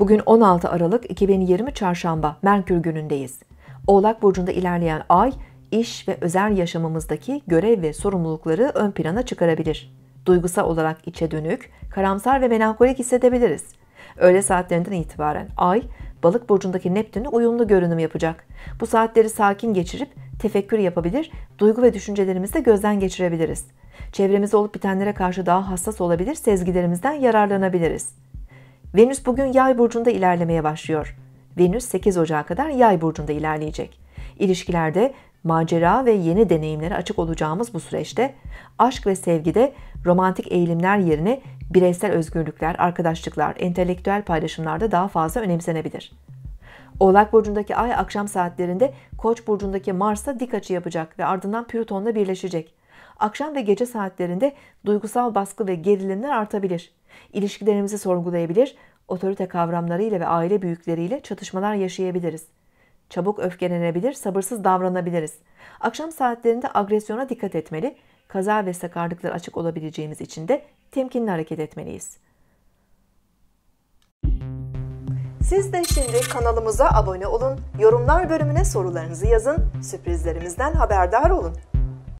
Bugün 16 Aralık 2020 Çarşamba Merkür günündeyiz. Oğlak burcunda ilerleyen ay iş ve özel yaşamımızdaki görev ve sorumlulukları ön plana çıkarabilir. Duygusal olarak içe dönük, karamsar ve melankolik hissedebiliriz. Öğle saatlerinden itibaren ay balık burcundaki Neptün'e uyumlu görünüm yapacak. Bu saatleri sakin geçirip tefekkür yapabilir, duygu ve düşüncelerimizi de gözden geçirebiliriz. Çevremizde olup bitenlere karşı daha hassas olabilir, sezgilerimizden yararlanabiliriz. Venüs bugün yay burcunda ilerlemeye başlıyor. Venüs 8 Ocağı kadar yay burcunda ilerleyecek. İlişkilerde macera ve yeni deneyimlere açık olacağımız bu süreçte aşk ve sevgide romantik eğilimler yerine bireysel özgürlükler, arkadaşlıklar, entelektüel paylaşımlarda daha fazla önemsenebilir. Oğlak burcundaki ay akşam saatlerinde Koç burcundaki Mars'a dik açı yapacak ve ardından Plüton'la birleşecek. Akşam ve gece saatlerinde duygusal baskı ve gerilimler artabilir. İlişkilerimizi sorgulayabilir, otorite kavramlarıyla ve aile büyükleriyle çatışmalar yaşayabiliriz. Çabuk öfkelenebilir, sabırsız davranabiliriz. Akşam saatlerinde agresyona dikkat etmeli, kaza ve sakarlıklar açık olabileceğimiz için de temkinli hareket etmeliyiz. Siz de şimdi kanalımıza abone olun, yorumlar bölümüne sorularınızı yazın, sürprizlerimizden haberdar olun.